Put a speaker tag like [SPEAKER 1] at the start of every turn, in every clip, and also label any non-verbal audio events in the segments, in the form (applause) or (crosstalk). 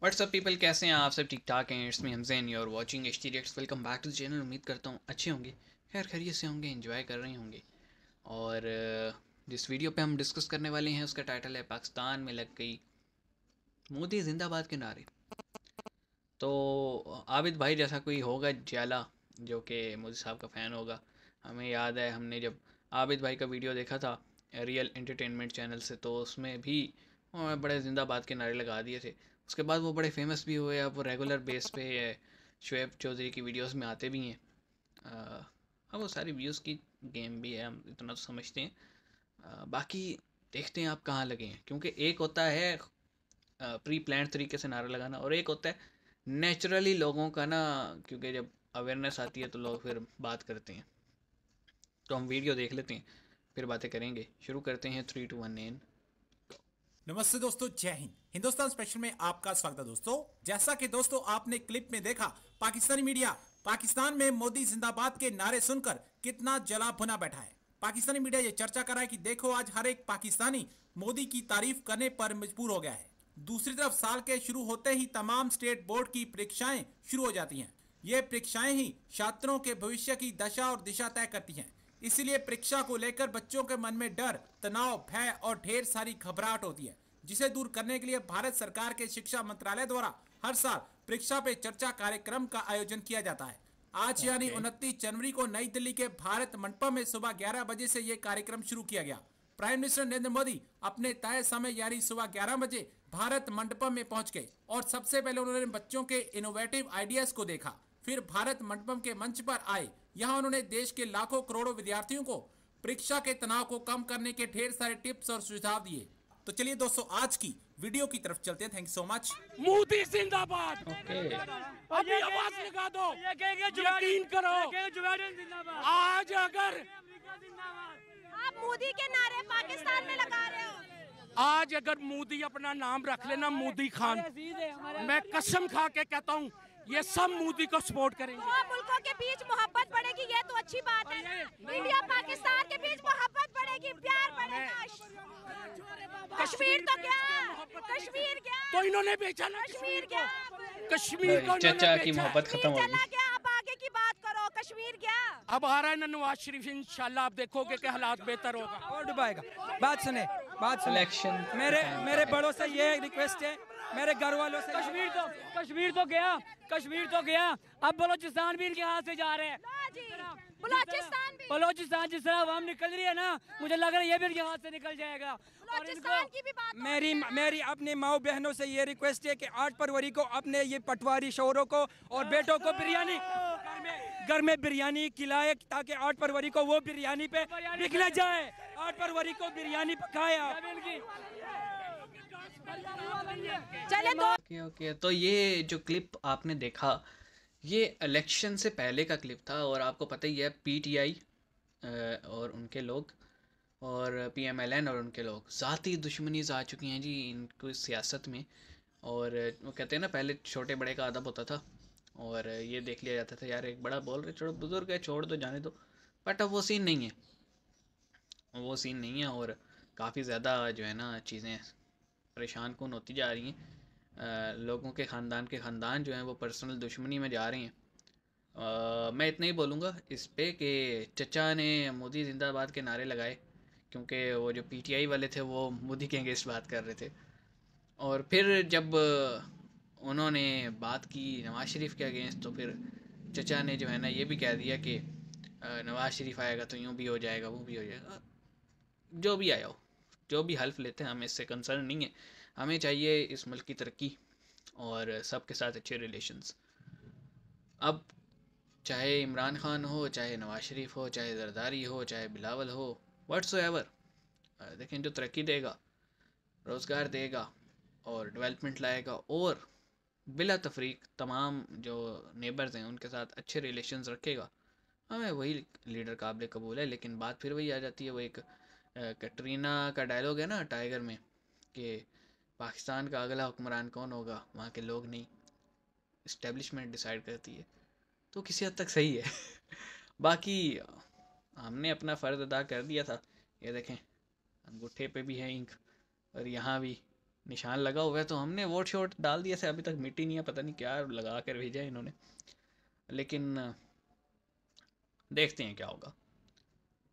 [SPEAKER 1] WhatsApp people कैसे हैं आप सब ठीक ठाक हैं it's me Hamzain you are watching H T welcome back to the channel उम्मीद करता हूँ अच्छे होंगे खैर खरीय से होंगे इन्जॉय कर रहे होंगे और uh, जिस वीडियो पे हम डिस्कस करने वाले हैं उसका टाइटल है पाकिस्तान में लग गई मोदी जिंदाबाद के नारे तो आबिद भाई जैसा कोई होगा ज्याला जो कि मोदी साहब का फ़ैन होगा हमें याद है हमने जब आबिद भाई का वीडियो देखा था रियल एंटरटेनमेंट चैनल से तो उसमें भी उन्होंने बड़े जिंदाबाद के नारे लगा दिए थे उसके बाद वो बड़े फेमस भी हुए अब वो रेगुलर बेस पे शुएब चौधरी की वीडियोस में आते भी हैं अब वो सारी व्यूज़ की गेम भी है हम इतना तो समझते हैं आ, बाकी देखते हैं आप कहाँ लगे हैं क्योंकि एक होता है प्री प्लान तरीके से नारा लगाना और एक होता है नेचुरली लोगों का ना क्योंकि जब अवेयरनेस आती है तो लोग फिर बात करते हैं तो हम वीडियो देख लेते हैं फिर बातें करेंगे शुरू करते हैं थ्री टू वन नेन नमस्ते दोस्तों जय हिंद हिंदुस्तान स्पेशल में आपका स्वागत है दोस्तों जैसा कि दोस्तों आपने
[SPEAKER 2] क्लिप में देखा पाकिस्तानी मीडिया पाकिस्तान में मोदी जिंदाबाद के नारे सुनकर कितना जला भुना बैठा है पाकिस्तानी मीडिया ये चर्चा कर रहा है कि देखो आज हर एक पाकिस्तानी मोदी की तारीफ करने पर मजबूर हो गया है दूसरी तरफ साल के शुरू होते ही तमाम स्टेट बोर्ड की परीक्षाएं शुरू हो जाती हैं ये परीक्षाएं ही छात्रों के भविष्य की दशा और दिशा तय करती हैं इसीलिए परीक्षा को लेकर बच्चों के मन में डर तनाव भय और ढेर सारी घबराहट होती है जिसे दूर करने के लिए भारत सरकार के शिक्षा मंत्रालय द्वारा हर साल परीक्षा पे चर्चा कार्यक्रम का आयोजन किया जाता है आज यानी उनतीस जनवरी को नई दिल्ली के भारत मंडपम में सुबह ग्यारह बजे से यह कार्यक्रम शुरू किया गया प्राइम मिनिस्टर नरेंद्र मोदी अपने तय समय यानी सुबह ग्यारह बजे भारत मंडपम में पहुंच गए और सबसे पहले उन्होंने बच्चों के इनोवेटिव आइडियाज को देखा फिर भारत मंडपम के मंच पर आए यहां उन्होंने देश के लाखों करोड़ों विद्यार्थियों को परीक्षा के तनाव को कम करने के ढेर सारे टिप्स और सुझाव दिए तो चलिए दोस्तों आज की वीडियो की तरफ चलते हैं thank you so much Modi जिंदाबाद अभी आवाज लगा दो करो आज अगर
[SPEAKER 1] आप मोदी के नारे पाकिस्तान में लगा रहे
[SPEAKER 2] हो आज अगर मोदी अपना नाम रख लेना मोदी खान
[SPEAKER 1] मैं कसम खा
[SPEAKER 2] के कहता हूँ ये सब मोदी को सपोर्ट करेंगे
[SPEAKER 1] तो मुल्कों के बीच मोहब्बत बढ़ेगी ये तो अच्छी बात है इंडिया पाकिस्तान के बीच मोहब्बत बढ़ेगी प्यार बढ़ेगा तो
[SPEAKER 2] कश्मीर तो क्या कश्मीर क्या तो इन्होंने बेचा कश्मीर क्या कश्मीर चाचा की मोहब्बत खत्म हो गई अब आ रहा है नवाज शरीफ इन आप देखोगे कि हालात बेहतर होगा और डुबाएगा बात सुने बात सिलेक्शन मेरे मेरे बड़ों से ये रिक्वेस्ट है मेरे घर वालों से कश्मीर तो कश्मीर तो गया कश्मीर तो गया अब बलोचिस्तान भी इनके हाथ से जा रहे हैं बलोचिस्तान जिस तरह वहाँ निकल रही है ना मुझे लग रहा है ये भी यहाँ हाथ
[SPEAKER 1] से निकल जाएगा और इनको
[SPEAKER 2] मेरी मेरी अपने माओ बहनों से ये रिक्वेस्ट है कि आठ फरवरी को अपने ये पटवारी शोरों को और बेटों को बिरयानी घर में बिरयानी खिलाए ताकि आठ फरवरी को वो बिरयानी पे निकला जाए आठ फरवरी को बिरयानी पकाए
[SPEAKER 1] चले तो ओके ओके तो ये जो क्लिप आपने देखा ये इलेक्शन से पहले का क्लिप था और आपको पता ही है पीटीआई और उनके लोग और पीएमएलएन और उनके लोग ज़ाती दुश्मनीज आ चुकी हैं जी इनको सियासत में और वो कहते हैं ना पहले छोटे बड़े का अदब होता था और ये देख लिया जाता था यार एक बड़ा बोल रहे छोड़ो बुज़ुर्ग है छोड़ दो जाने दो बट अब वो सीन नहीं है वो सीन नहीं है और काफ़ी ज़्यादा जो है ना चीज़ें परेशान कौन होती जा रही हैं लोगों के ख़ानदान के ख़ानदान जो हैं वो पर्सनल दुश्मनी में जा रहे हैं आ, मैं इतना ही बोलूँगा इस पर कि चचा ने मोदी जिंदाबाद के नारे लगाए क्योंकि वो जो पीटीआई वाले थे वो मोदी के अगेंस्ट बात कर रहे थे और फिर जब उन्होंने बात की नवाज़ शरीफ के अगेंस्ट तो फिर चचा ने जो है ना ये भी कह दिया कि नवाज़ शरीफ आएगा तो यूँ भी हो जाएगा वो भी हो जाएगा जो भी आया हो जो भी हल्फ लेते हैं हमें इससे कंसर्न नहीं है हमें चाहिए इस मुल्क की तरक्की और सबके साथ अच्छे रिलेशन्स अब चाहे इमरान खान हो चाहे नवाज शरीफ हो चाहे जरदारी हो चाहे बिलावल हो वट्स एवर देखें जो तरक्की देगा रोज़गार देगा और डेवलपमेंट लाएगा और बिला तफरीक तमाम जो नेबर्स हैं उनके साथ अच्छे रिलेशन रखेगा हमें वही लीडर काबिल कबूल है लेकिन बात फिर वही आ जाती है वो एक कटरीना का डायलॉग है ना टाइगर में कि पाकिस्तान का अगला हुक्मरान कौन होगा वहाँ के लोग नहीं इस्टेब्लिशमेंट डिसाइड करती है तो किसी हद तक सही है (laughs) बाकी हमने अपना फ़र्ज़ अदा कर दिया था ये देखें अंगूठे पे भी है इंक और यहाँ भी निशान लगा हुआ है तो हमने वोट शोट डाल दिया से अभी तक मिट्टी नहीं है पता नहीं क्या लगा कर भेजा है इन्होंने लेकिन देखते हैं क्या होगा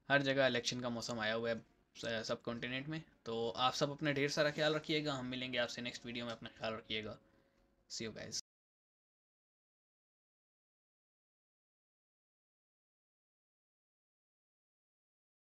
[SPEAKER 1] हर जगह इलेक्शन का मौसम आया हुआ है सब कॉन्टिनेंट में तो आप सब अपना ढेर सारा ख्याल रखिएगा हम मिलेंगे आपसे नेक्स्ट वीडियो में अपना ख्याल रखिएगा सी यू गाइस